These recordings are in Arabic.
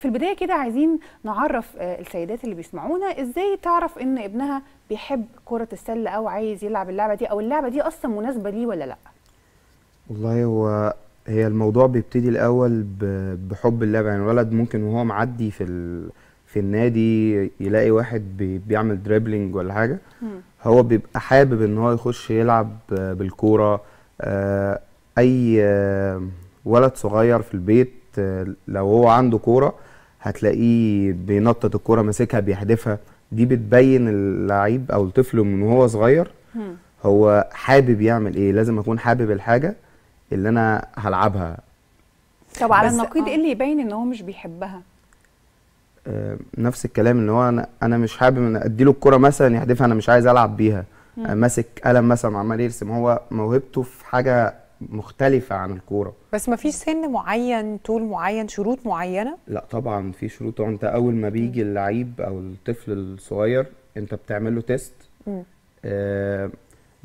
في البدايه كده عايزين نعرف آه، السيدات اللي بيسمعونا ازاي تعرف ان ابنها بيحب كره السله او عايز يلعب اللعبه دي او اللعبه دي اصلا مناسبه ليه ولا لا والله هو هي الموضوع بيبتدي الاول بحب اللعبه يعني الولد ممكن وهو معدي في ال... في النادي يلاقي واحد بي... بيعمل دريبلينج ولا حاجه م. هو بيبقى حابب ان هو يخش يلعب آه، بالكوره آه، اي ولد صغير في البيت لو هو عنده كوره هتلاقيه بينطط الكوره ماسكها بيحدفها دي بتبين اللعيب او الطفل من وهو صغير هو حابب يعمل ايه لازم اكون حابب الحاجه اللي انا هلعبها طب على النقيض آه. ايه اللي يبين ان هو مش بيحبها آه، نفس الكلام ان هو انا انا مش حابب ادي اديله الكره مثلا يحدفها انا مش عايز العب بيها آه، ماسك قلم مثلا عمال يرسم هو موهبته في حاجه مختلفه عن الكوره بس ما فيش سن معين طول معين شروط معينه لا طبعا في شروط انت اول ما بيجي اللعيب او الطفل الصغير انت بتعمل له تيست آه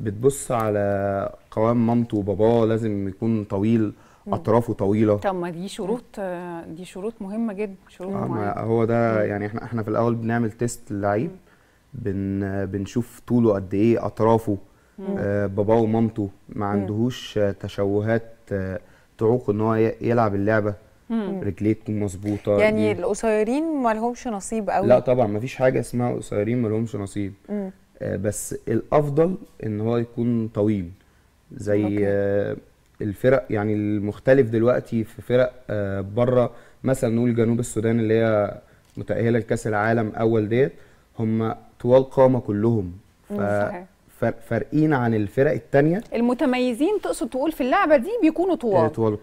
بتبص على قوام مامته وباباه لازم يكون طويل اطرافه طويله طب ما دي شروط دي شروط مهمه جدا شروط آه معينه هو ده يعني احنا احنا في الاول بنعمل تيست للعيب بن بنشوف طوله قد ايه اطرافه آه، باباه ومامته ما عندهوش آه، تشوهات آه، تعوق ان هو يلعب اللعبه رجليه تكون مظبوطه يعني القصيرين ما لهمش نصيب قوي لا طبعا ما فيش حاجه اسمها قصيرين ما لهمش نصيب بس الافضل ان هو يكون طويل زي الفرق يعني المختلف دلوقتي في فرق بره مثلا نقول جنوب السودان اللي هي متاهله لكاس العالم اول ديت هم طوال قامه كلهم ف صحيح. فارقين عن الفرق الثانيه المتميزين تقصد تقول في اللعبه دي بيكونوا طوال طوال